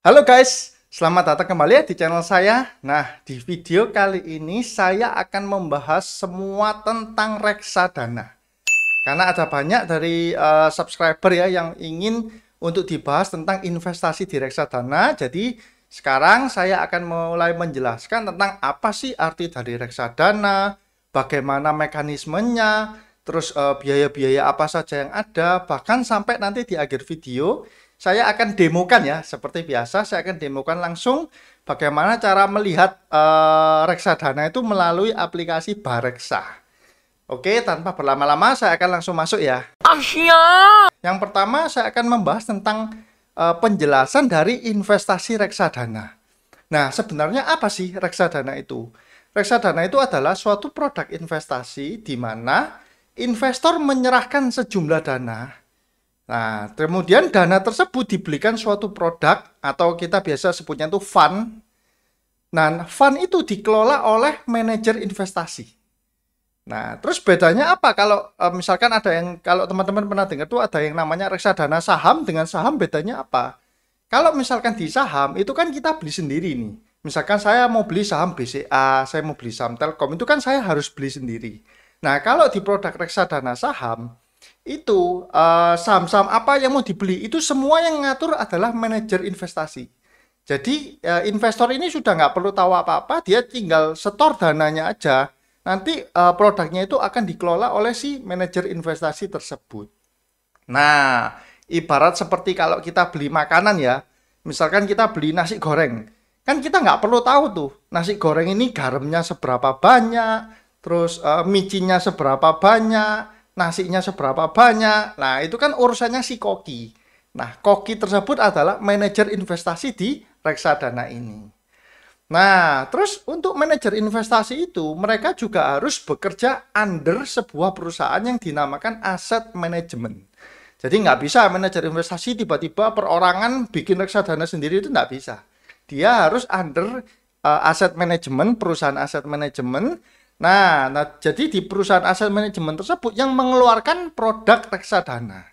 Halo guys, selamat datang kembali di channel saya. Nah, di video kali ini saya akan membahas semua tentang reksadana. Karena ada banyak dari uh, subscriber ya yang ingin untuk dibahas tentang investasi di reksadana. Jadi sekarang saya akan mulai menjelaskan tentang apa sih arti dari reksadana, bagaimana mekanismenya, terus eh, biaya-biaya uh, biaya -biaya apa saja yang ada, bahkan sampai nanti di akhir video saya akan demokan ya seperti biasa saya akan demokan langsung bagaimana cara melihat uh, reksadana itu melalui aplikasi Bareksa. Oke, tanpa berlama-lama saya akan langsung masuk ya. Asya. Yang pertama saya akan membahas tentang uh, penjelasan dari investasi reksadana. Nah, sebenarnya apa sih reksadana itu? Reksadana itu adalah suatu produk investasi di mana investor menyerahkan sejumlah dana Nah, kemudian dana tersebut dibelikan suatu produk atau kita biasa sebutnya itu fund. Nah, fund itu dikelola oleh manajer investasi. Nah, terus bedanya apa kalau e, misalkan ada yang kalau teman-teman pernah dengar tuh ada yang namanya reksadana saham dengan saham bedanya apa? Kalau misalkan di saham itu kan kita beli sendiri nih. Misalkan saya mau beli saham BCA, saya mau beli saham Telkom, itu kan saya harus beli sendiri. Nah, kalau di produk reksadana saham, itu eh, saham-saham uh, apa yang mau dibeli itu semua yang ngatur adalah manajer investasi. Jadi uh, investor ini sudah nggak perlu tahu apa-apa, dia tinggal setor dananya aja. Nanti uh, produknya itu akan dikelola oleh si manajer investasi tersebut. Nah, ibarat seperti kalau kita beli makanan ya, misalkan kita beli nasi goreng, kan kita nggak perlu tahu tuh nasi goreng ini garamnya seberapa banyak, terus uh, micinnya seberapa banyak nasinya seberapa banyak. Nah, itu kan urusannya si koki. Nah, koki tersebut adalah manajer investasi di reksadana ini. Nah, terus untuk manajer investasi itu, mereka juga harus bekerja under sebuah perusahaan yang dinamakan aset management. Jadi nggak bisa manajer investasi tiba-tiba perorangan bikin reksadana sendiri itu nggak bisa. Dia harus under uh, eh, aset manajemen, perusahaan aset manajemen Nah, nah, jadi di perusahaan aset manajemen tersebut yang mengeluarkan produk reksadana.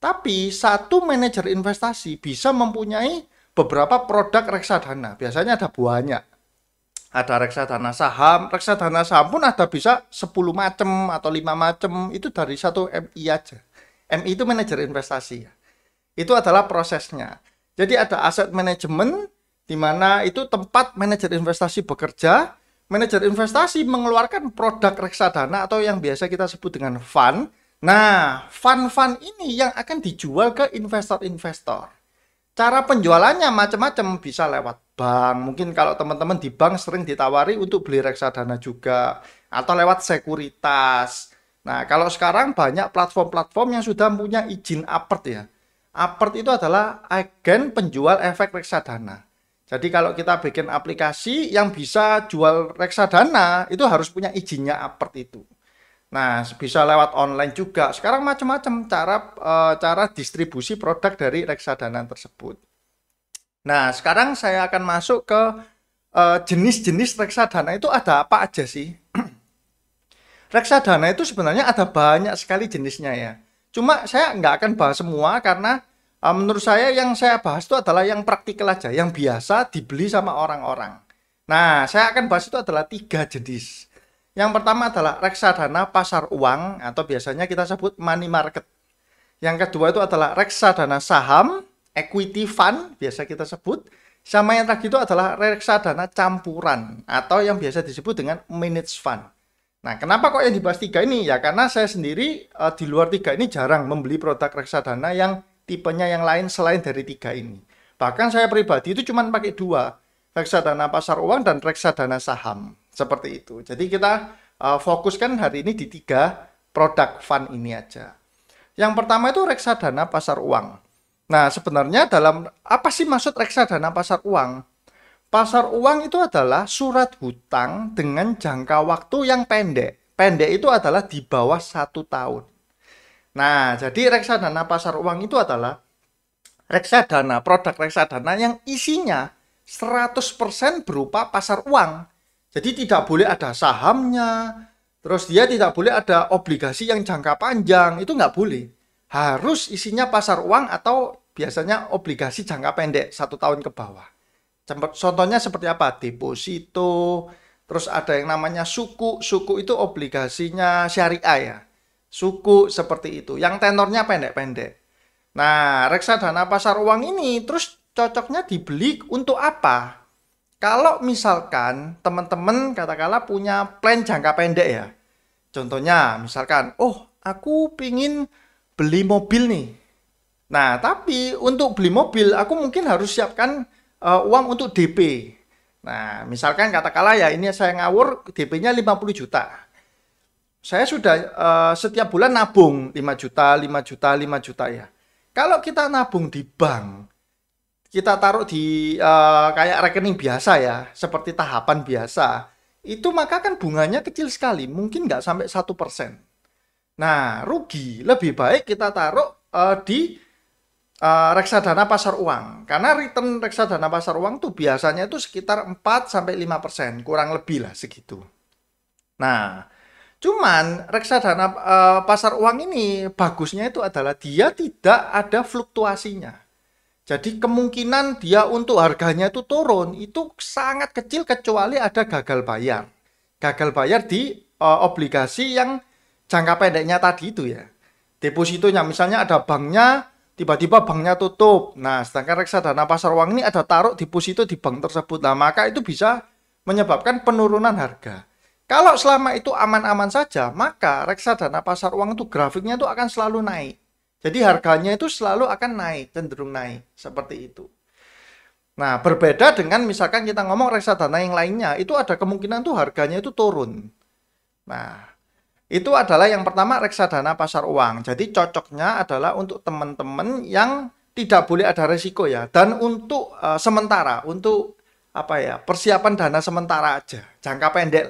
Tapi satu manajer investasi bisa mempunyai beberapa produk reksadana. Biasanya ada banyak. Ada reksadana saham, reksadana saham pun ada bisa 10 macam atau lima macam. Itu dari satu MI aja. MI itu manajer investasi ya. Itu adalah prosesnya. Jadi ada aset manajemen di mana itu tempat manajer investasi bekerja, manajer investasi mengeluarkan produk reksadana atau yang biasa kita sebut dengan fund. Nah, fund-fund ini yang akan dijual ke investor-investor. Cara penjualannya macam-macam, bisa lewat bank. Mungkin kalau teman-teman di bank sering ditawari untuk beli reksadana juga atau lewat sekuritas. Nah, kalau sekarang banyak platform-platform yang sudah punya izin apert ya. Apert itu adalah agen penjual efek reksadana. Jadi kalau kita bikin aplikasi yang bisa jual reksadana itu harus punya izinnya apert itu. Nah, bisa lewat online juga. Sekarang macam-macam cara e, cara distribusi produk dari reksadana tersebut. Nah, sekarang saya akan masuk ke eh, jenis-jenis reksadana itu ada apa aja sih? reksadana itu sebenarnya ada banyak sekali jenisnya ya. Cuma saya nggak akan bahas semua karena uh, menurut saya yang saya bahas itu adalah yang praktikal aja, yang biasa dibeli sama orang-orang. Nah, saya akan bahas itu adalah tiga jenis. Yang pertama adalah reksadana pasar uang atau biasanya kita sebut money market. Yang kedua itu adalah reksadana saham, equity fund biasa kita sebut. Sama yang terakhir itu adalah reksadana campuran atau yang biasa disebut dengan minutes fund. Nah, kenapa kok yang dibahas tiga ini? Ya karena saya sendiri uh, di luar tiga ini jarang membeli produk reksadana yang tipenya yang lain selain dari tiga ini. Bahkan saya pribadi itu cuma pakai dua, reksadana pasar uang dan reksadana saham. Seperti itu. Jadi kita uh, fokuskan hari ini di tiga produk fund ini aja. Yang pertama itu reksadana pasar uang. Nah, sebenarnya dalam apa sih maksud reksadana pasar uang? Pasar uang itu adalah surat hutang dengan jangka waktu yang pendek. Pendek itu adalah di bawah satu tahun. Nah, jadi reksadana pasar uang itu adalah reksadana, produk reksadana yang isinya 100% berupa pasar uang. Jadi tidak boleh ada sahamnya, terus dia tidak boleh ada obligasi yang jangka panjang, itu nggak boleh. Harus isinya pasar uang atau biasanya obligasi jangka pendek, satu tahun ke bawah. Contohnya seperti apa? Deposito, terus ada yang namanya suku, suku itu obligasinya syariah ya suku seperti itu yang tenornya pendek-pendek. Nah, reksadana pasar uang ini terus cocoknya dibeli untuk apa? Kalau misalkan teman-teman katakanlah punya plan jangka pendek ya. Contohnya misalkan, oh aku pingin beli mobil nih. Nah, tapi untuk beli mobil aku mungkin harus siapkan uh, uang untuk DP. Nah, misalkan katakanlah ya ini saya ngawur DP-nya 50 juta saya sudah uh, setiap bulan nabung 5 juta, 5 juta, 5 juta ya. Kalau kita nabung di bank, kita taruh di uh, kayak rekening biasa ya, seperti tahapan biasa, itu maka kan bunganya kecil sekali, mungkin nggak sampai satu persen. Nah, rugi lebih baik kita taruh uh, di uh, reksadana pasar uang, karena return reksadana pasar uang tuh biasanya itu sekitar 4 sampai 5 persen, kurang lebih lah segitu. Nah, Cuman reksadana uh, pasar uang ini bagusnya itu adalah dia tidak ada fluktuasinya. Jadi kemungkinan dia untuk harganya itu turun itu sangat kecil kecuali ada gagal bayar. Gagal bayar di uh, obligasi yang jangka pendeknya tadi itu ya. Depositonya misalnya ada banknya tiba-tiba banknya tutup. Nah, sedangkan reksadana pasar uang ini ada taruh deposito di bank tersebut. Nah, maka itu bisa menyebabkan penurunan harga. Kalau selama itu aman-aman saja, maka reksadana pasar uang itu grafiknya itu akan selalu naik. Jadi harganya itu selalu akan naik, cenderung naik, seperti itu. Nah, berbeda dengan misalkan kita ngomong reksadana yang lainnya, itu ada kemungkinan tuh harganya itu turun. Nah, itu adalah yang pertama reksadana pasar uang. Jadi cocoknya adalah untuk teman-teman yang tidak boleh ada resiko ya dan untuk uh, sementara, untuk apa ya, persiapan dana sementara aja, jangka pendek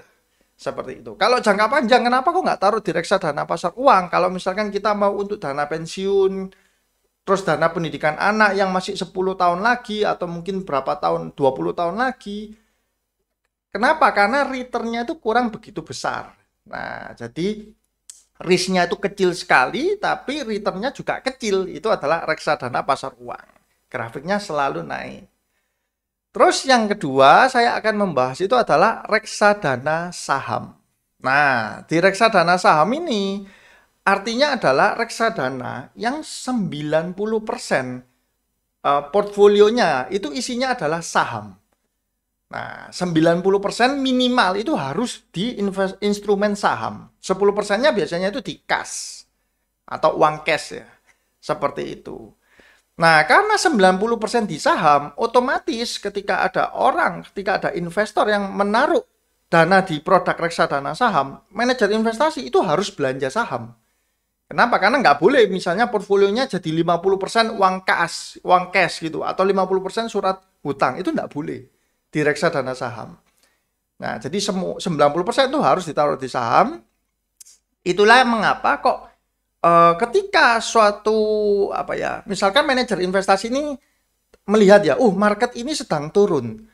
seperti itu. Kalau jangka panjang, kenapa kok nggak taruh di reksadana pasar uang? Kalau misalkan kita mau untuk dana pensiun, terus dana pendidikan anak yang masih 10 tahun lagi, atau mungkin berapa tahun, 20 tahun lagi. Kenapa? Karena returnnya itu kurang begitu besar. Nah, jadi risknya itu kecil sekali, tapi returnnya juga kecil. Itu adalah reksadana pasar uang. Grafiknya selalu naik. Terus yang kedua saya akan membahas itu adalah reksadana saham. Nah, di reksadana saham ini artinya adalah reksadana yang 90% eh, portfolionya itu isinya adalah saham. Nah, 90% minimal itu harus di instrumen saham. 10%-nya biasanya itu di kas atau uang cash ya. Seperti itu. Nah, karena 90% di saham, otomatis ketika ada orang, ketika ada investor yang menaruh dana di produk reksadana saham, manajer investasi itu harus belanja saham. Kenapa? Karena nggak boleh misalnya portfolionya jadi 50% uang kas, uang cash gitu, atau 50% surat hutang. Itu nggak boleh di reksadana saham. Nah, jadi 90% itu harus ditaruh di saham. Itulah mengapa kok uh, ketika suatu apa ya, misalkan manajer investasi ini melihat ya, uh market ini sedang turun.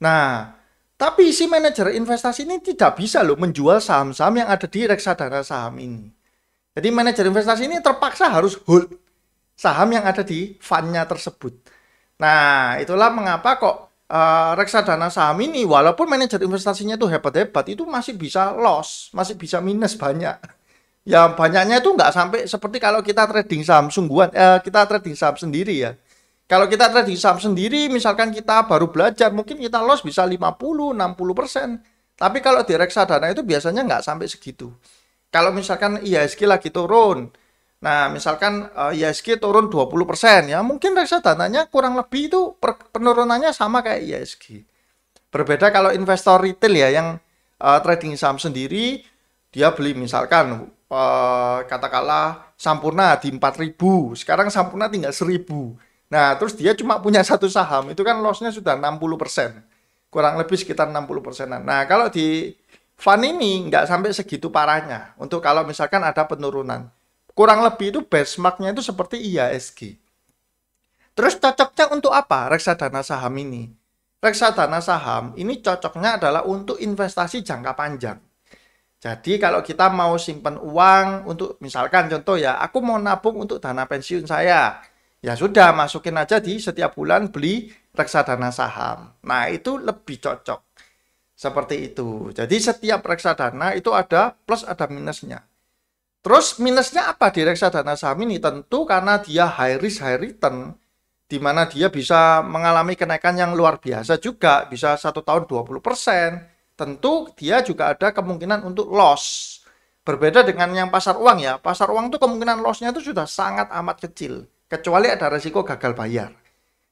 Nah, tapi si manajer investasi ini tidak bisa loh menjual saham-saham yang ada di reksadana saham ini. Jadi manajer investasi ini terpaksa harus hold saham yang ada di fundnya tersebut. Nah, itulah mengapa kok uh, reksadana saham ini walaupun manajer investasinya itu hebat-hebat itu masih bisa loss, masih bisa minus banyak ya banyaknya itu nggak sampai seperti kalau kita trading saham sungguhan eh, kita trading saham sendiri ya kalau kita trading saham sendiri misalkan kita baru belajar mungkin kita loss bisa 50-60 persen tapi kalau di reksadana itu biasanya nggak sampai segitu kalau misalkan IHSG lagi turun nah misalkan eh, IHSG turun 20 persen ya mungkin reksadananya kurang lebih itu penurunannya sama kayak IHSG berbeda kalau investor retail ya yang eh, trading saham sendiri dia beli misalkan Eh, katakanlah Sampurna di 4000 sekarang Sampurna tinggal 1000 nah terus dia cuma punya satu saham itu kan lossnya sudah 60% kurang lebih sekitar 60 persenan nah kalau di fund ini nggak sampai segitu parahnya untuk kalau misalkan ada penurunan kurang lebih itu benchmarknya itu seperti iasg. terus cocoknya untuk apa reksadana saham ini reksadana saham ini cocoknya adalah untuk investasi jangka panjang jadi kalau kita mau simpan uang untuk misalkan contoh ya, aku mau nabung untuk dana pensiun saya. Ya sudah, masukin aja di setiap bulan beli reksadana saham. Nah, itu lebih cocok. Seperti itu. Jadi setiap reksadana itu ada plus ada minusnya. Terus minusnya apa di reksadana saham ini? Tentu karena dia high risk high return di mana dia bisa mengalami kenaikan yang luar biasa juga, bisa satu tahun 20%, tentu dia juga ada kemungkinan untuk loss. Berbeda dengan yang pasar uang ya, pasar uang itu kemungkinan lossnya itu sudah sangat amat kecil, kecuali ada resiko gagal bayar.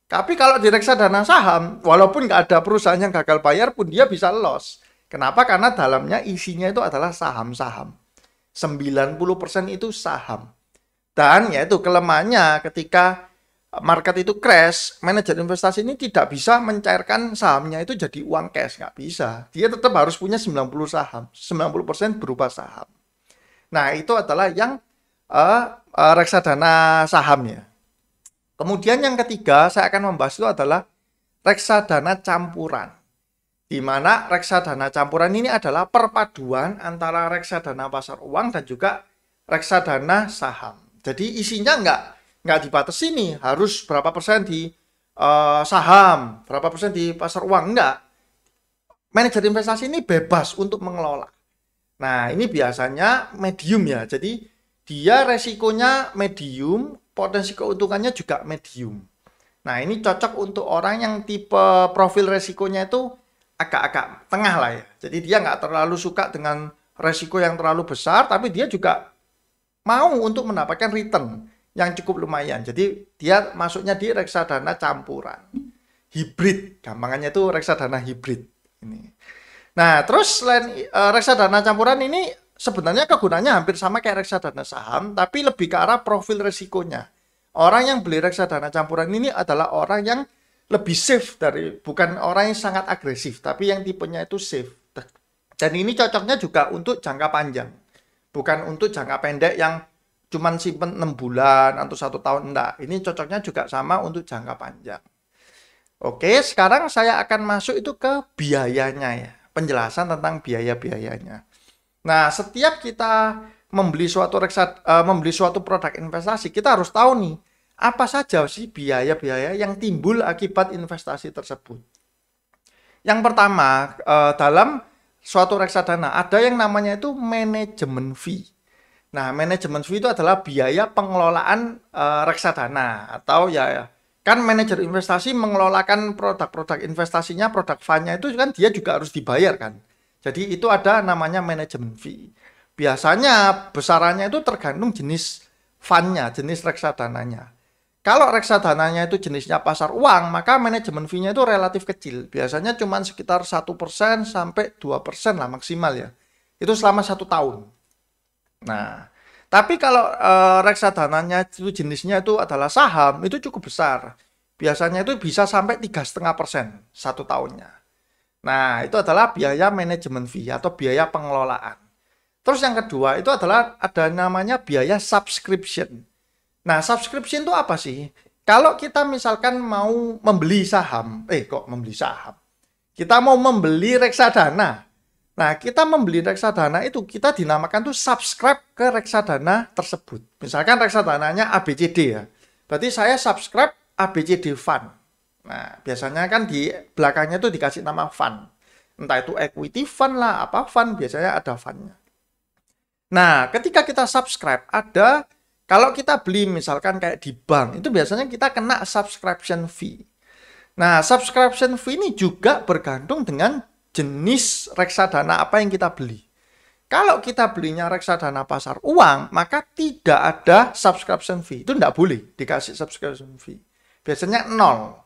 Tapi kalau di reksadana saham, walaupun nggak ada perusahaan yang gagal bayar pun dia bisa loss. Kenapa? Karena dalamnya isinya itu adalah saham-saham. 90% itu saham. Dan yaitu kelemahannya ketika market itu crash, manajer investasi ini tidak bisa mencairkan sahamnya itu jadi uang cash, nggak bisa. Dia tetap harus punya 90 saham, 90% berupa saham. Nah, itu adalah yang uh, uh, reksadana sahamnya. Kemudian yang ketiga saya akan membahas itu adalah reksadana campuran. Di mana reksadana campuran ini adalah perpaduan antara reksadana pasar uang dan juga reksadana saham. Jadi isinya nggak nggak dibatasi nih harus berapa persen di uh, saham, berapa persen di pasar uang enggak. Manajer investasi ini bebas untuk mengelola. Nah, ini biasanya medium ya. Jadi dia resikonya medium, potensi keuntungannya juga medium. Nah, ini cocok untuk orang yang tipe profil resikonya itu agak-agak tengah lah ya. Jadi dia nggak terlalu suka dengan resiko yang terlalu besar, tapi dia juga mau untuk mendapatkan return yang cukup lumayan. Jadi dia masuknya di reksadana campuran. Hibrid, gampangannya itu reksadana hibrid ini. Nah, terus selain e, reksadana campuran ini sebenarnya kegunaannya hampir sama kayak reksadana saham, tapi lebih ke arah profil resikonya. Orang yang beli reksadana campuran ini adalah orang yang lebih safe dari bukan orang yang sangat agresif, tapi yang tipenya itu safe. Dan ini cocoknya juga untuk jangka panjang, bukan untuk jangka pendek yang cuman simpen 6 bulan atau satu tahun enggak. Ini cocoknya juga sama untuk jangka panjang. Oke, sekarang saya akan masuk itu ke biayanya ya. Penjelasan tentang biaya-biayanya. Nah, setiap kita membeli suatu reksa, uh, membeli suatu produk investasi, kita harus tahu nih apa saja sih biaya-biaya yang timbul akibat investasi tersebut. Yang pertama, uh, dalam suatu reksadana ada yang namanya itu manajemen fee. Nah, manajemen fee itu adalah biaya pengelolaan e, reksadana atau ya, ya kan manajer investasi mengelolakan produk-produk investasinya, produk fundnya itu kan dia juga harus dibayar kan. Jadi itu ada namanya manajemen fee. Biasanya besarannya itu tergantung jenis fundnya, jenis reksadananya. Kalau reksadananya itu jenisnya pasar uang, maka manajemen fee-nya itu relatif kecil. Biasanya cuma sekitar 1% sampai 2% lah maksimal ya. Itu selama satu tahun. Nah, tapi kalau e, reksadananya itu jenisnya itu adalah saham, itu cukup besar. Biasanya itu bisa sampai tiga setengah persen satu tahunnya. Nah, itu adalah biaya manajemen fee atau biaya pengelolaan. Terus yang kedua itu adalah ada namanya biaya subscription. Nah, subscription itu apa sih? Kalau kita misalkan mau membeli saham, eh kok membeli saham? Kita mau membeli reksadana. Nah, kita membeli reksadana itu kita dinamakan tuh subscribe ke reksadana tersebut. Misalkan reksadananya ABCD ya. Berarti saya subscribe ABCD fund. Nah, biasanya kan di belakangnya tuh dikasih nama fund. Entah itu equity fund lah, apa fund, biasanya ada fundnya. Nah, ketika kita subscribe, ada kalau kita beli misalkan kayak di bank, itu biasanya kita kena subscription fee. Nah, subscription fee ini juga bergantung dengan jenis reksadana apa yang kita beli. Kalau kita belinya reksadana pasar uang, maka tidak ada subscription fee. Itu tidak boleh dikasih subscription fee. Biasanya nol.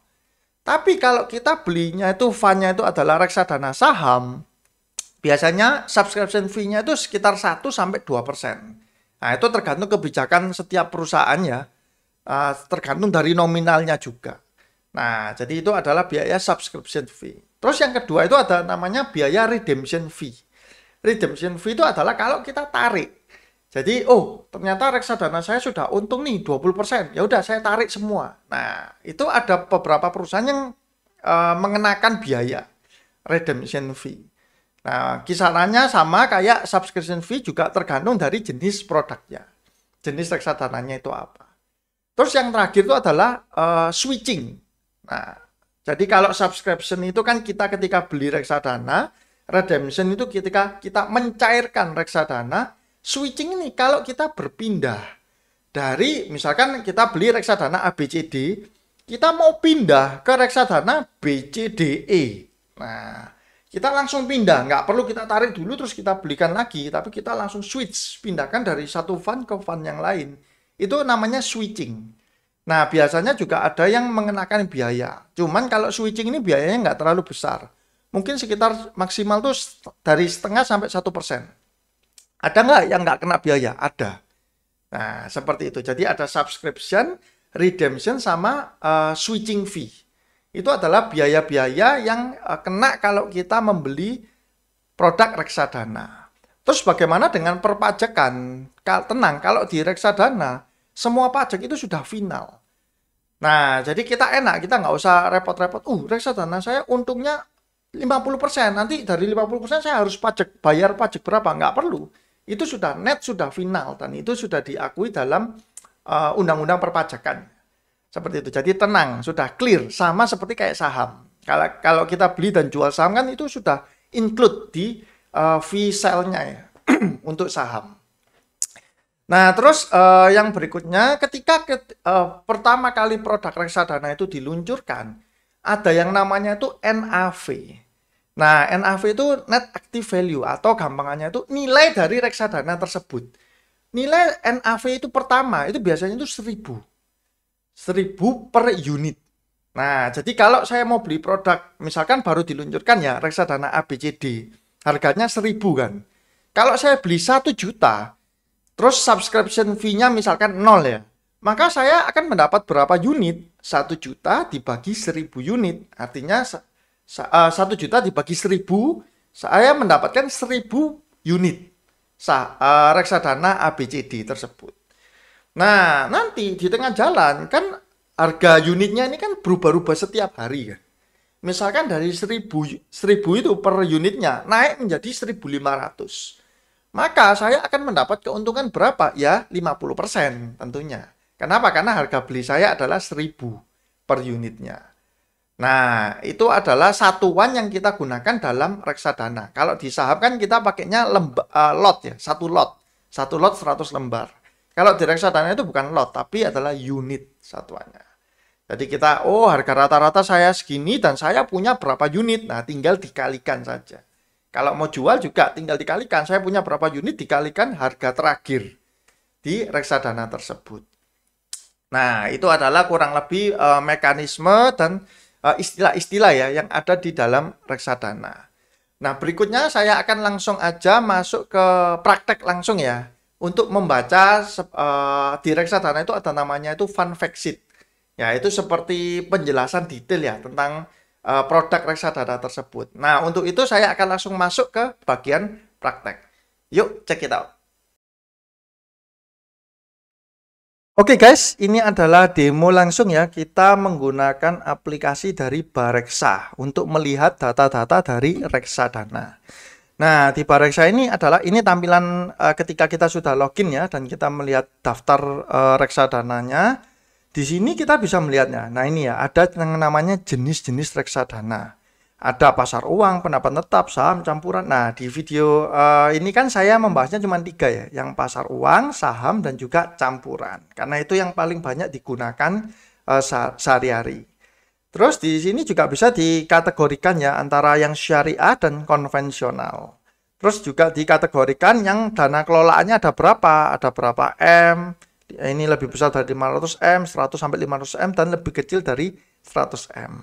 Tapi kalau kita belinya itu fan-nya itu adalah reksadana saham, biasanya subscription fee-nya itu sekitar 1 sampai 2 persen. Nah itu tergantung kebijakan setiap perusahaan ya, ah, tergantung dari nominalnya juga. Nah, jadi itu adalah biaya subscription fee. Terus yang kedua itu ada namanya biaya redemption fee. Redemption fee itu adalah kalau kita tarik. Jadi, oh, ternyata reksadana saya sudah untung nih 20%. Ya udah saya tarik semua. Nah, itu ada beberapa perusahaan yang uh, mengenakan biaya redemption fee. Nah, kisarannya sama kayak subscription fee juga tergantung dari jenis produknya. Jenis reksadananya itu apa. Terus yang terakhir itu adalah uh, switching Nah, jadi kalau subscription itu kan kita ketika beli reksadana, redemption itu ketika kita mencairkan reksadana, switching ini kalau kita berpindah dari misalkan kita beli reksadana ABCD, kita mau pindah ke reksadana BCDE. Nah, kita langsung pindah, nggak perlu kita tarik dulu terus kita belikan lagi, tapi kita langsung switch, pindahkan dari satu fund ke fund yang lain. Itu namanya switching. Nah, biasanya juga ada yang mengenakan biaya. Cuman kalau switching ini biayanya nggak terlalu besar. Mungkin sekitar maksimal tuh dari setengah sampai satu persen. Ada nggak yang nggak kena biaya? Ada. Nah, seperti itu. Jadi ada subscription, redemption, sama uh, switching fee. Itu adalah biaya-biaya yang uh, kena kalau kita membeli produk reksadana. Terus bagaimana dengan perpajakan? Tenang, kalau di reksadana, semua pajak itu sudah final. Nah, jadi kita enak, kita nggak usah repot-repot. Uh, reksadana saya untungnya 50%, nanti dari 50% saya harus pajak, bayar pajak berapa? Nggak perlu. Itu sudah net, sudah final, dan itu sudah diakui dalam eh, undang-undang uh, undang perpajakan. Seperti itu. Jadi tenang, sudah clear. Sama seperti kayak saham. Kalau kalau kita beli dan jual saham kan itu sudah include di uh, fee sell-nya ya untuk saham. Nah, terus uh, yang berikutnya, ketika ket, uh, eh, pertama kali produk reksadana itu diluncurkan, ada yang namanya itu NAV. Nah, NAV itu net active value atau gampangannya itu nilai dari reksadana tersebut. Nilai NAV itu pertama itu biasanya itu seribu seribu per unit. Nah, jadi kalau saya mau beli produk misalkan baru diluncurkan ya reksadana ABCD, harganya seribu kan. Kalau saya beli satu juta, terus subscription fee-nya misalkan 0 ya, maka saya akan mendapat berapa unit? 1 juta dibagi 1000 unit. Artinya 1 eh, juta dibagi 1000, saya mendapatkan 1000 unit sah, eh, uh, reksadana ABCD tersebut. Nah, nanti di tengah jalan kan harga unitnya ini kan berubah-ubah setiap hari kan. Misalkan dari 1000 1000 itu per unitnya naik menjadi 1500 maka saya akan mendapat keuntungan berapa? Ya, 50% tentunya. Kenapa? Karena harga beli saya adalah 1000 per unitnya. Nah, itu adalah satuan yang kita gunakan dalam reksadana. Kalau di saham kan kita pakainya lemba, uh, lot ya, satu lot. Satu lot 100 lembar. Kalau di reksadana itu bukan lot, tapi adalah unit satuannya. Jadi kita, oh harga rata-rata saya segini dan saya punya berapa unit. Nah, tinggal dikalikan saja. Kalau mau jual juga tinggal dikalikan. Saya punya berapa unit dikalikan harga terakhir di reksadana tersebut. Nah, itu adalah kurang lebih e, mekanisme dan eh, istilah-istilah ya yang ada di dalam reksadana. Nah, berikutnya saya akan langsung aja masuk ke praktek langsung ya. Untuk membaca e, di reksadana itu ada namanya itu fun fact sheet. Ya, itu seperti penjelasan detail ya tentang Eh, produk reksadana tersebut. Nah, untuk itu saya akan langsung masuk ke bagian praktek. Yuk, check it out. Oke okay guys, ini adalah demo langsung ya. Kita menggunakan aplikasi dari Bareksa untuk melihat data-data dari reksadana. Nah, di Bareksa ini adalah ini tampilan uh, ketika kita sudah login ya dan kita melihat daftar uh, reksadananya. Di sini kita bisa melihatnya. Nah ini ya, ada yang namanya jenis-jenis reksadana. Ada pasar uang, pendapat tetap, saham, campuran. Nah di video uh, ini kan saya membahasnya cuma tiga ya. Yang pasar uang, saham, dan juga campuran. Karena itu yang paling banyak digunakan uh, sehari-hari. Terus di sini juga bisa dikategorikan ya antara yang syariah dan konvensional. Terus juga dikategorikan yang dana kelolaannya ada berapa, ada berapa M, Eh, ini lebih besar dari 500M, 100 sampai 500M dan lebih kecil dari 100M.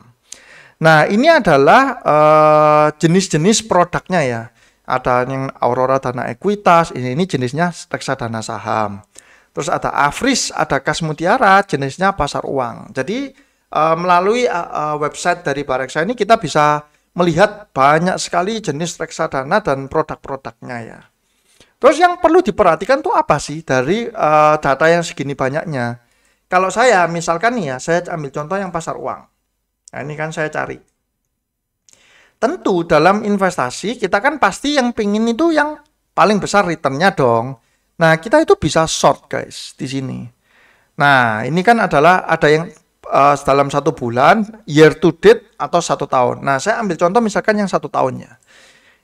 Nah, ini adalah eh, jenis-jenis uh, produknya ya. Ada yang Aurora Dana Ekuitas, ini, ini jenisnya reksadana saham. Terus ada Afris, ada Kas Mutiara, jenisnya pasar uang. Jadi uh, melalui uh, website dari Bareksa ini kita bisa melihat banyak sekali jenis reksadana dan produk-produknya ya. Terus yang perlu diperhatikan tuh apa sih dari uh, data yang segini banyaknya? Kalau saya misalkan nih ya, saya ambil contoh yang pasar uang. Nah, ini kan saya cari. Tentu dalam investasi kita kan pasti yang pingin itu yang paling besar returnnya dong. Nah kita itu bisa short guys di sini. Nah ini kan adalah ada yang uh, dalam satu bulan, year to date atau satu tahun. Nah saya ambil contoh misalkan yang satu tahunnya.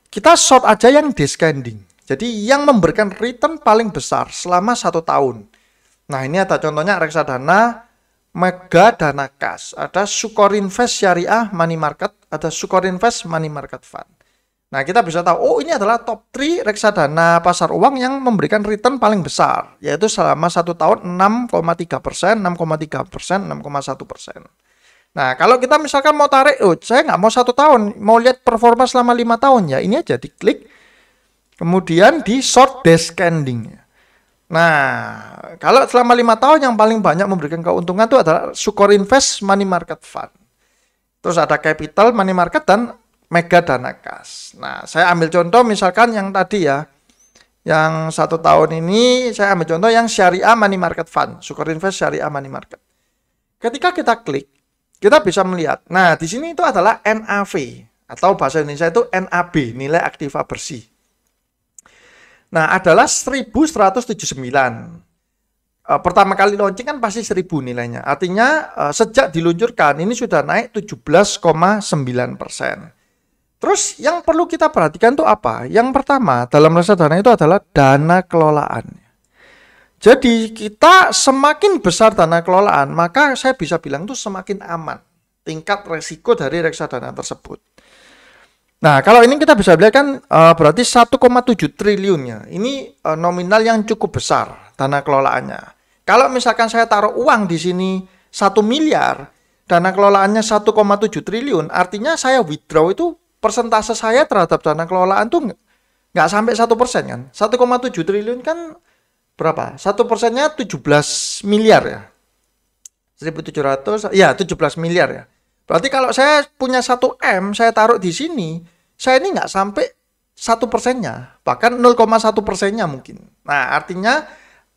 Kita short aja yang descending. Jadi yang memberikan return paling besar selama satu tahun. Nah ini ada contohnya reksadana Mega Dana Kas, ada Sukorinvest Syariah Money Market, ada Sukorinvest Money Market Fund. Nah, kita bisa tahu, oh ini adalah top 3 reksadana pasar uang yang memberikan return paling besar, yaitu selama satu tahun 6,3 6,3 6,1 Nah, kalau kita misalkan mau tarik, oh saya nggak mau satu tahun, mau lihat performa selama lima tahun, ya ini aja diklik Kemudian di short descending. Nah, kalau selama lima tahun yang paling banyak memberikan keuntungan itu adalah Sukor Invest Money Market Fund. Terus ada Capital Money Market dan Mega Dana Kas. Nah, saya ambil contoh misalkan yang tadi ya, yang satu tahun ini saya ambil contoh yang Syariah Money Market Fund, Sukor Invest Syariah Money Market. Ketika kita klik, kita bisa melihat. Nah, di sini itu adalah NAV atau bahasa Indonesia itu NAB, nilai aktiva bersih. Nah, adalah 1179. sembilan eh, pertama kali launching kan pasti 1000 nilainya. Artinya eh, sejak diluncurkan ini sudah naik 17,9 persen. Terus yang perlu kita perhatikan tuh apa? Yang pertama dalam reksadana itu adalah dana kelolaan. Jadi kita semakin besar dana kelolaan, maka saya bisa bilang itu semakin aman tingkat resiko dari reksadana tersebut. Nah, kalau ini kita bisa lihat kan uh, berarti 1,7 triliunnya. Ini uh, nominal yang cukup besar dana kelolaannya. Kalau misalkan saya taruh uang di sini 1 miliar, dana kelolaannya 1,7 triliun, artinya saya withdraw itu persentase saya terhadap dana kelolaan tuh nggak sampai satu persen kan. 1,7 triliun kan berapa? Satu persennya 17 miliar ya. 1700 ya 17 miliar ya. Berarti kalau saya punya 1 M, saya taruh di sini, saya ini nggak sampai satu persennya, bahkan 0,1 persennya mungkin. Nah, artinya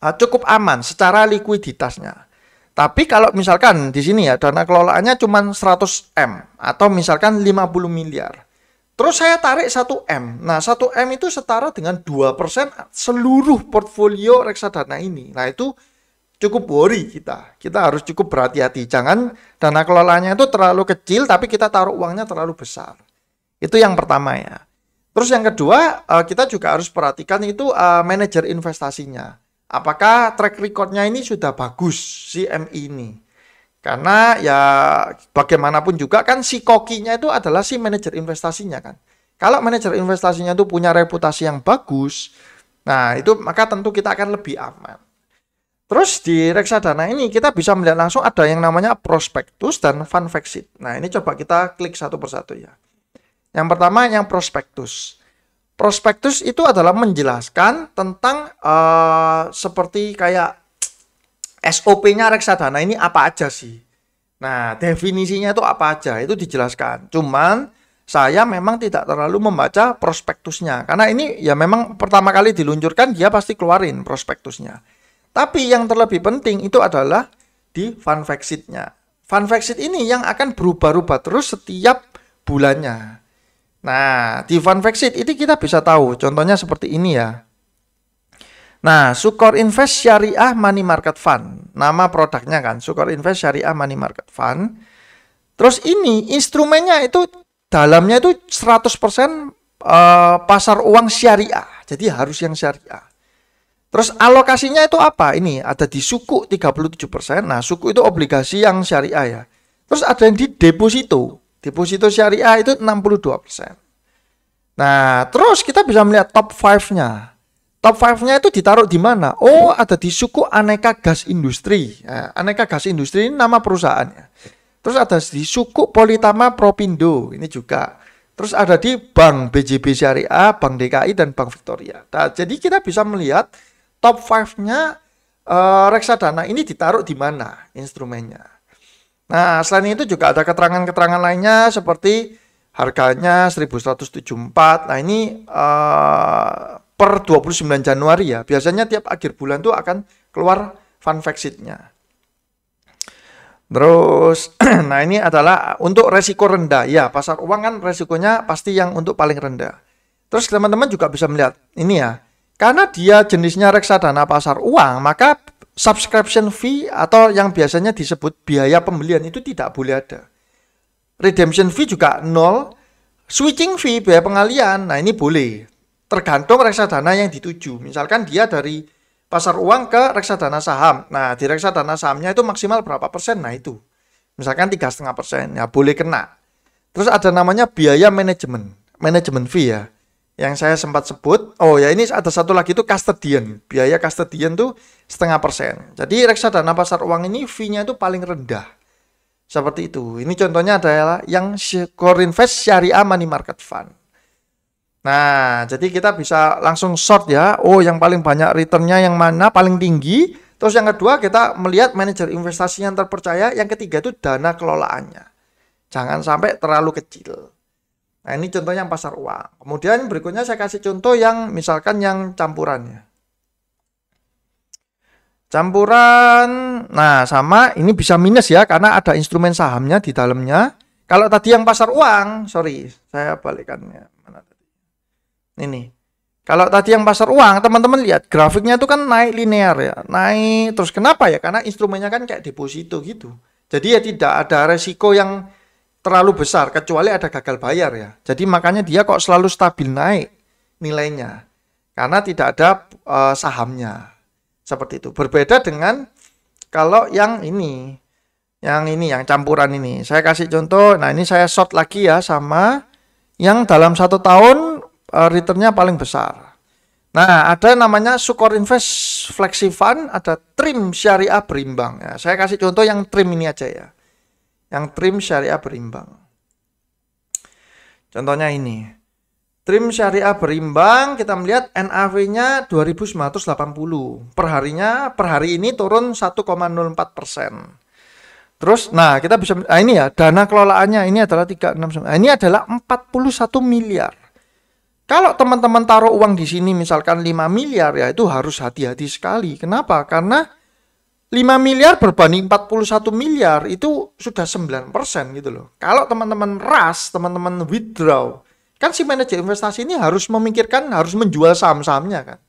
eh, cukup aman secara likuiditasnya. Tapi kalau misalkan di sini ya dana kelolaannya cuma 100 M atau misalkan 50 miliar. Terus saya tarik 1 M. Nah, 1 M itu setara dengan 2% seluruh portfolio reksadana ini. Nah, itu cukup worry kita. Kita harus cukup berhati-hati. Jangan dana kelolaannya itu terlalu kecil tapi kita taruh uangnya terlalu besar. Itu yang pertama ya. Terus yang kedua, eh, kita juga harus perhatikan itu eh, manajer investasinya. Apakah track recordnya ini sudah bagus si MI ini? Karena ya bagaimanapun juga kan si kokinya itu adalah si manajer investasinya kan. Kalau manajer investasinya itu punya reputasi yang bagus, nah itu maka tentu kita akan lebih aman. Terus di reksadana ini kita bisa melihat langsung ada yang namanya prospektus dan fund fact sheet. Nah ini coba kita klik satu persatu ya. Yang pertama yang prospektus. Prospektus itu adalah menjelaskan tentang uh, seperti kayak SOP-nya reksadana ini apa aja sih. Nah, definisinya itu apa aja itu dijelaskan. Cuman saya memang tidak terlalu membaca prospektusnya karena ini ya memang pertama kali diluncurkan dia pasti keluarin prospektusnya. Tapi yang terlebih penting itu adalah di fun fact sheet-nya. Fun fact sheet ini yang akan berubah-ubah terus setiap bulannya. Nah, di fund fact sheet ini kita bisa tahu contohnya seperti ini ya. Nah, Sukor Invest Syariah Money Market Fund. Nama produknya kan, Sukor Invest Syariah Money Market Fund. Terus ini instrumennya itu dalamnya itu 100% eh, pasar uang syariah. Jadi harus yang syariah. Terus alokasinya itu apa? Ini ada di suku 37%. Nah, suku itu obligasi yang syariah ya. Terus ada yang di deposito. Deposito syariah itu 62%. Nah, terus kita bisa melihat top 5-nya. Top 5-nya itu ditaruh di mana? Oh, ada di suku Aneka Gas Industri. Nah, Aneka Gas Industri ini nama perusahaannya. Terus ada di suku Politama Propindo, ini juga. Terus ada di Bank BJB Syariah, Bank DKI, dan Bank Victoria. Nah, jadi kita bisa melihat top 5-nya uh, eh, reksadana ini ditaruh di mana instrumennya. Nah, selain itu juga ada keterangan-keterangan lainnya seperti harganya 1174. Nah, ini uh, per 29 Januari ya. Biasanya tiap akhir bulan tuh akan keluar fun fact nya Terus, nah ini adalah untuk resiko rendah. Ya, pasar uang kan resikonya pasti yang untuk paling rendah. Terus teman-teman juga bisa melihat ini ya. Karena dia jenisnya reksadana pasar uang, maka subscription fee atau yang biasanya disebut biaya pembelian itu tidak boleh ada. Redemption fee juga nol, switching fee biaya pengalian, nah ini boleh. Tergantung reksadana yang dituju. Misalkan dia dari pasar uang ke reksadana saham. Nah, di reksadana sahamnya itu maksimal berapa persen? Nah, itu. Misalkan tiga setengah persen, ya boleh kena. Terus ada namanya biaya manajemen, manajemen fee ya yang saya sempat sebut. Oh ya ini ada satu lagi itu custodian. Biaya custodian tuh setengah persen. Jadi reksadana pasar uang ini fee-nya itu paling rendah. Seperti itu. Ini contohnya adalah yang core invest Syariah Money Market Fund. Nah, jadi kita bisa langsung short ya. Oh, yang paling banyak returnnya yang mana paling tinggi. Terus yang kedua kita melihat manajer investasi yang terpercaya. Yang ketiga itu dana kelolaannya. Jangan sampai terlalu kecil. Nah, ini yang pasar uang. Kemudian berikutnya saya kasih contoh yang misalkan yang campurannya. Campuran, nah sama ini bisa minus ya karena ada instrumen sahamnya di dalamnya. Kalau tadi yang pasar uang, sorry, saya balikannya. Mana tadi? Ini. Kalau tadi yang pasar uang, teman-teman lihat grafiknya itu kan naik linear ya, naik terus kenapa ya? Karena instrumennya kan kayak deposito gitu. Jadi ya tidak ada resiko yang terlalu besar kecuali ada gagal bayar ya. Jadi makanya dia kok selalu stabil naik nilainya karena tidak ada e, sahamnya seperti itu. Berbeda dengan kalau yang ini, yang ini, yang campuran ini. Saya kasih contoh. Nah ini saya short lagi ya sama yang dalam satu tahun e, returnnya paling besar. Nah ada namanya Sukor Invest Flexi Fund, ada Trim Syariah Berimbang. Ya, saya kasih contoh yang Trim ini aja ya yang trim syariah berimbang. Contohnya ini. Trim syariah berimbang kita melihat NAV-nya 2980. harinya per hari ini turun 1,04%. Terus nah kita bisa nah ini ya dana kelolaannya ini adalah 369. Nah, ini adalah 41 miliar. Kalau teman-teman taruh uang di sini misalkan 5 miliar ya itu harus hati-hati sekali. Kenapa? Karena 5 miliar berbanding 41 miliar itu sudah 9% gitu loh. Kalau teman-teman ras, teman-teman withdraw, kan si manajer investasi ini harus memikirkan harus menjual saham-sahamnya kan.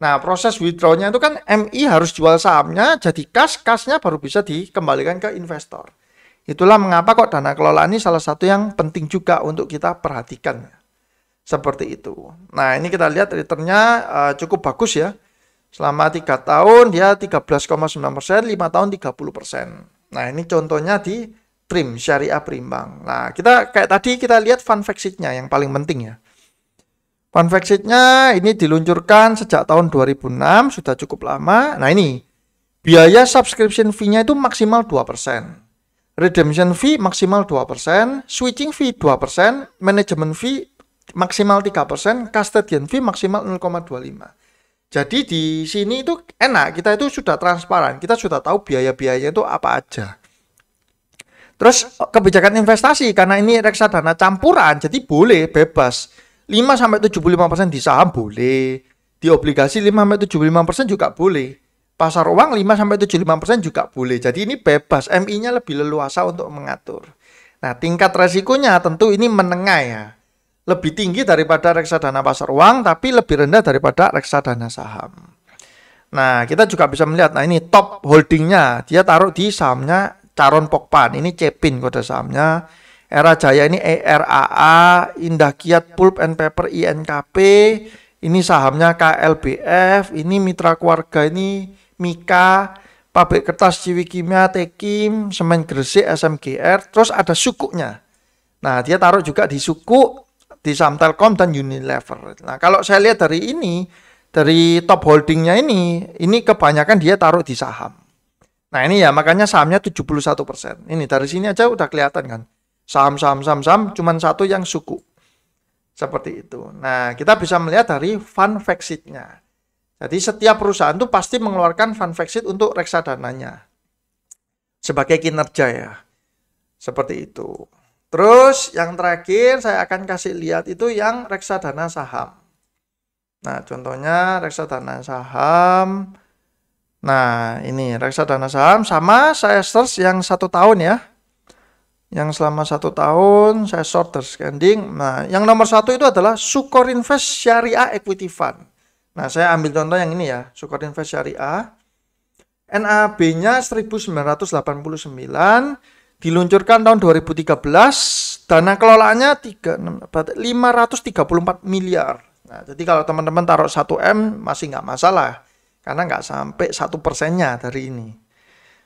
Nah, proses withdrawnya itu kan MI harus jual sahamnya jadi kas, kasnya baru bisa dikembalikan ke investor. Itulah mengapa kok dana kelola ini salah satu yang penting juga untuk kita perhatikan. Seperti itu. Nah, ini kita lihat returnnya uh, cukup bagus ya. Selama 3 tahun dia 13,9 persen, 5 tahun 30 persen. Nah ini contohnya di trim syariah primbang Nah kita kayak tadi kita lihat fun fact nya yang paling penting ya. Fun fact nya ini diluncurkan sejak tahun 2006, sudah cukup lama. Nah ini, biaya subscription fee-nya itu maksimal 2%. Redemption fee maksimal 2%, switching fee 2%, management fee maksimal 3%, custodian fee maksimal 0,25. Jadi di sini itu enak, kita itu sudah transparan, kita sudah tahu biaya-biayanya itu apa aja. Terus eh, kebijakan investasi karena ini reksadana campuran, jadi boleh bebas. 5 sampai 75% di saham boleh, di obligasi 5 sampai 75% juga boleh. Pasar uang 5 sampai 75% juga boleh. Jadi ini bebas, MI-nya lebih leluasa untuk mengatur. Nah, tingkat resikonya tentu ini menengah ya lebih tinggi daripada reksadana pasar uang tapi lebih rendah daripada reksadana saham. Nah, kita juga bisa melihat nah ini top holdingnya dia taruh di sahamnya Caron Pokpan. Ini Cepin kode sahamnya. Era Jaya ini ERAA, Indah Kiat Pulp and Paper INKP, ini sahamnya KLBF, ini mitra keluarga ini Mika, pabrik kertas Ciwi Kimia, Tekim, Semen Gresik, SMGR, terus ada sukunya. Nah, dia taruh juga di suku di saham Telkom dan Unilever. Nah, kalau saya lihat dari ini, dari top holdingnya ini, ini kebanyakan dia taruh di saham. Nah, ini ya makanya sahamnya 71%. Ini dari sini aja udah kelihatan kan. Saham-saham saham-saham cuman satu yang suku. Seperti itu. Nah, kita bisa melihat dari fund fact sheet-nya. Jadi setiap perusahaan itu pasti mengeluarkan fund fact sheet untuk reksadananya. Sebagai kinerja ya. Seperti itu. Terus yang terakhir saya akan kasih lihat itu yang reksadana saham. Nah, contohnya reksadana saham. Nah, ini reksadana saham sama saya search yang satu tahun ya. Yang selama satu tahun saya short scanning. Nah, yang nomor satu itu adalah Sukor Invest Syariah Equity Fund. Nah, saya ambil contoh yang ini ya, Sukor Invest Syariah. NAB-nya 1989 diluncurkan tahun 2013 dana kelolaannya 534 miliar nah jadi kalau teman-teman taruh 1M masih nggak masalah karena nggak sampai satu persennya dari ini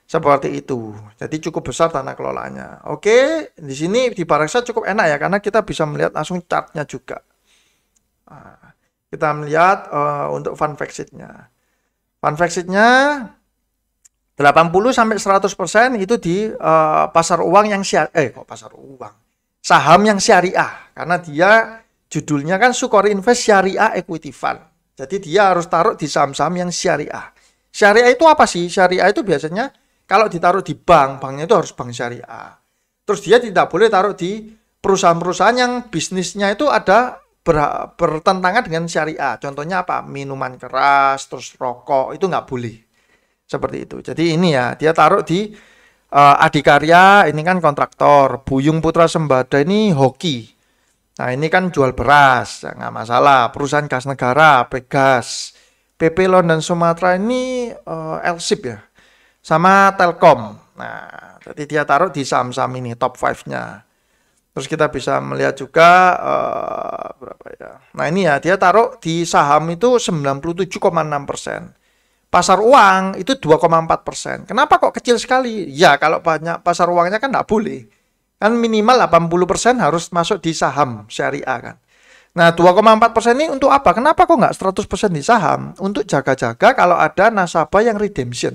seperti itu jadi cukup besar tanah kelolaannya oke di sini di Paraksa cukup enak ya karena kita bisa melihat langsung chartnya juga nah, kita melihat uh, untuk fun fact sheet-nya fun fact sheet-nya 80 sampai 100% itu di uh, pasar uang yang syariah eh kok pasar uang saham yang syariah karena dia judulnya kan Sukor Invest Syariah Equity Fund. Jadi dia harus taruh di saham-saham yang syariah. Syariah itu apa sih? Syariah itu biasanya kalau ditaruh di bank, banknya itu harus bank syariah. Terus dia tidak boleh taruh di perusahaan-perusahaan yang bisnisnya itu ada ber bertentangan dengan syariah. Contohnya apa? Minuman keras, terus rokok, itu nggak boleh. Seperti itu. Jadi ini ya, dia taruh di uh, eh, Adikarya ini kan kontraktor, Buyung Putra Sembada ini hoki. Nah ini kan jual beras, ya, masalah. Perusahaan gas negara, Pegas, PP London Sumatera ini uh, eh, LSIP ya, sama Telkom. Nah, jadi dia taruh di saham-saham ini top 5-nya. Terus kita bisa melihat juga uh, berapa ya. Nah ini ya dia taruh di saham itu 97,6 persen pasar uang itu 2,4 persen. Kenapa kok kecil sekali? Ya kalau banyak pasar uangnya kan nggak boleh. Kan minimal 80 persen harus masuk di saham syariah kan. Nah 2,4 persen ini untuk apa? Kenapa kok nggak 100 persen di saham? Untuk jaga-jaga kalau ada nasabah yang redemption.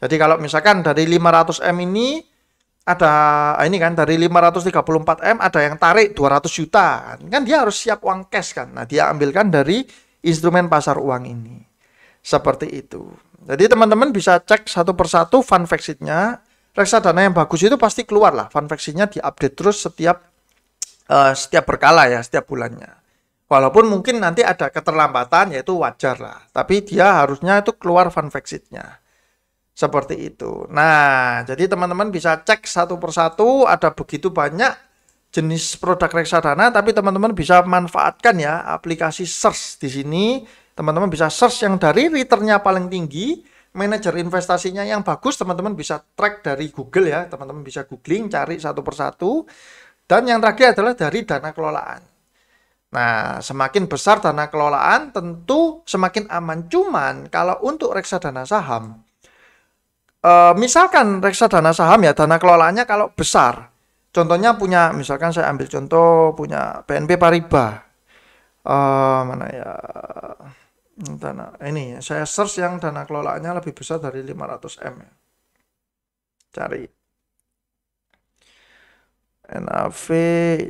Jadi kalau misalkan dari 500 M ini ada ah, ini kan dari 534 M ada yang tarik 200 juta kan dia harus siap uang cash kan. Nah dia ambilkan dari instrumen pasar uang ini seperti itu. Jadi teman-teman bisa cek satu persatu fun factsheetnya. Reksadana yang bagus itu pasti keluar lah. Fun factsheetnya diupdate terus setiap uh, setiap berkala ya, setiap bulannya. Walaupun mungkin nanti ada keterlambatan yaitu wajar lah. Tapi dia harusnya itu keluar fun factsheetnya. Seperti itu. Nah, jadi teman-teman bisa cek satu persatu ada begitu banyak jenis produk reksadana tapi teman-teman bisa manfaatkan ya aplikasi search di sini teman-teman bisa search yang dari returnnya paling tinggi manajer investasinya yang bagus teman-teman bisa track dari Google ya teman-teman bisa googling cari satu persatu dan yang terakhir adalah dari dana kelolaan Nah, semakin besar dana kelolaan tentu semakin aman. Cuman kalau untuk reksadana saham, e, misalkan reksadana saham ya dana kelolaannya kalau besar, contohnya punya misalkan saya ambil contoh punya BNP Paribas, e, eh, mana ya dana ini saya search yang dana kelolaannya lebih besar dari 500 m ya. cari NAV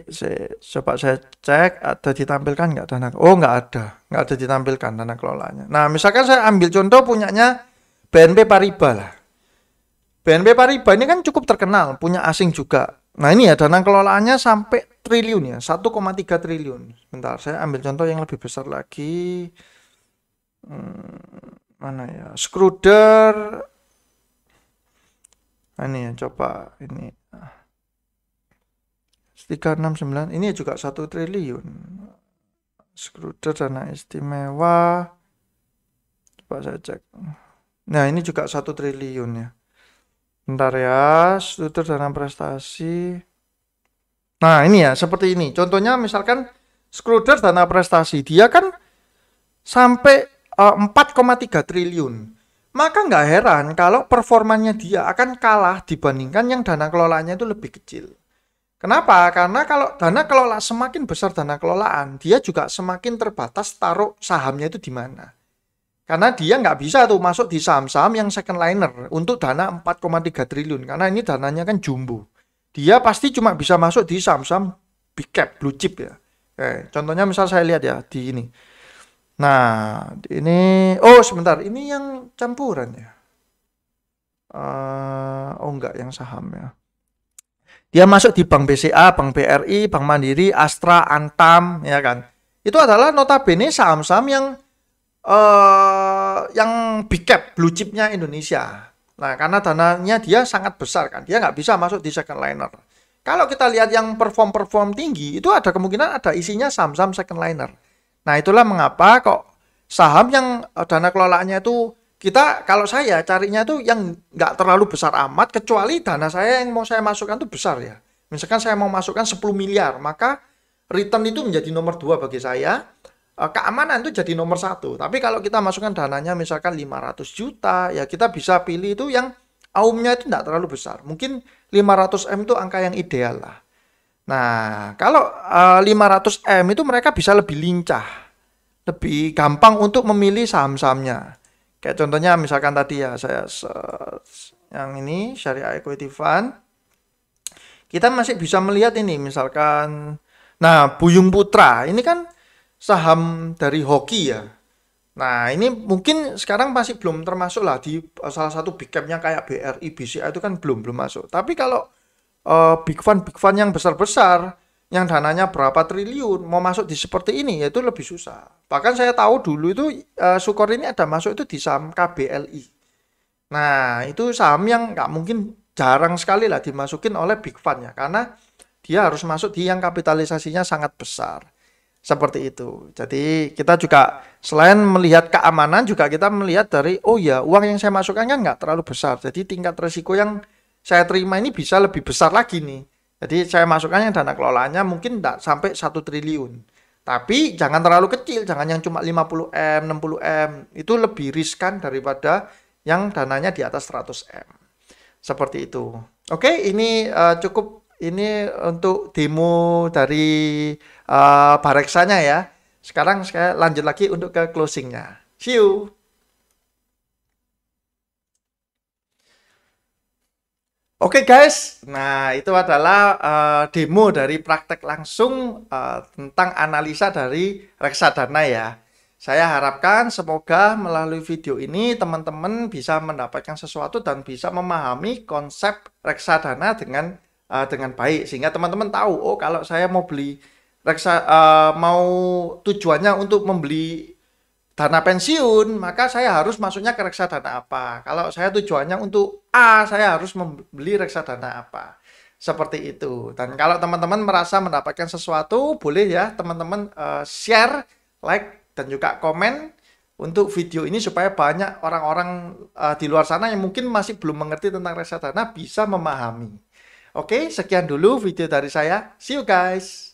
saya, coba saya cek ada ditampilkan nggak dana oh nggak ada nggak ada ditampilkan dana kelolaannya nah misalkan saya ambil contoh punyanya BNP Paribas lah BNP Paribas ini kan cukup terkenal punya asing juga nah ini ya dana kelolaannya sampai triliun ya 1,3 triliun bentar saya ambil contoh yang lebih besar lagi hmm, mana ya Scruder nah, ini ya coba ini 369 ini juga satu triliun Scruder dana istimewa coba saya cek nah ini juga satu triliun ya bentar ya Scruder dana prestasi nah ini ya seperti ini contohnya misalkan Scruder dana prestasi dia kan sampai 4,3 eh, triliun. Maka nggak heran kalau performanya dia akan kalah dibandingkan yang dana kelolanya itu lebih kecil. Kenapa? Karena kalau dana kelola semakin besar dana kelolaan, dia juga semakin terbatas taruh sahamnya itu di mana. Karena dia nggak bisa tuh masuk di saham-saham yang second liner untuk dana 4,3 triliun. Karena ini dananya kan jumbo. Dia pasti cuma bisa masuk di saham-saham big cap, blue chip ya. Oke, eh, contohnya misal saya lihat ya di ini. Nah, ini oh sebentar, ini yang campuran ya. Uh, oh enggak yang saham ya. Dia masuk di Bank BCA, Bank BRI, Bank Mandiri, Astra, Antam ya kan. Itu adalah notabene saham-saham yang uh, yang big cap blue chipnya Indonesia. Nah, karena dananya dia sangat besar kan. Dia nggak bisa masuk di second liner. Kalau kita lihat yang perform-perform tinggi, itu ada kemungkinan ada isinya saham-saham second liner Nah, itulah mengapa kok saham yang eh, dana kelolaannya itu kita kalau saya carinya itu yang nggak terlalu besar amat kecuali dana saya yang mau saya masukkan itu besar ya. Misalkan saya mau masukkan 10 miliar, maka return itu menjadi nomor dua bagi saya. Eh, keamanan itu jadi nomor satu. Tapi kalau kita masukkan dananya misalkan 500 juta, ya kita bisa pilih itu yang aumnya itu nggak terlalu besar. Mungkin 500 M itu angka yang ideal lah. Nah, kalau uh, eh, 500M itu mereka bisa lebih lincah, lebih gampang untuk memilih saham-sahamnya. Kayak contohnya misalkan tadi ya saya yang ini Syariah Equity Fund. Kita masih bisa melihat ini misalkan nah Buyung Putra ini kan saham dari hoki ya. Nah, ini mungkin sekarang masih belum termasuk lah di eh, salah satu big capnya kayak BRI, BCA itu kan belum belum masuk. Tapi kalau uh, big fund big fund yang besar besar yang dananya berapa triliun mau masuk di seperti ini ya itu lebih susah. Bahkan saya tahu dulu itu uh, Sukor ini ada masuk itu di saham KBLI. Nah itu saham yang nggak mungkin jarang sekali lah dimasukin oleh big fund ya karena dia harus masuk di yang kapitalisasinya sangat besar seperti itu. Jadi kita juga selain melihat keamanan juga kita melihat dari oh ya uang yang saya masukkan kan nggak terlalu besar. Jadi tingkat resiko yang saya terima ini bisa lebih besar lagi nih. Jadi saya masukkan yang dana kelolaannya mungkin tidak sampai 1 triliun. Tapi jangan terlalu kecil, jangan yang cuma 50M, 60M. Itu lebih riskan daripada yang dananya di atas 100M. Seperti itu. Oke, ini uh, cukup ini untuk demo dari uh, bareksanya ya. Sekarang saya lanjut lagi untuk ke closingnya. See you. Oke okay guys, nah itu adalah uh, demo dari praktek langsung uh, tentang analisa dari reksadana ya. Saya harapkan semoga melalui video ini teman-teman bisa mendapatkan sesuatu dan bisa memahami konsep reksadana dengan uh, dengan baik sehingga teman-teman tahu oh kalau saya mau beli reksa uh, mau tujuannya untuk membeli dana pensiun, maka saya harus masuknya ke reksadana apa. Kalau saya tujuannya untuk A, saya harus membeli reksadana apa. Seperti itu. Dan kalau teman-teman merasa mendapatkan sesuatu, boleh ya teman-teman uh, share, like, dan juga komen untuk video ini supaya banyak orang-orang uh, di luar sana yang mungkin masih belum mengerti tentang reksadana bisa memahami. Oke, sekian dulu video dari saya. See you guys.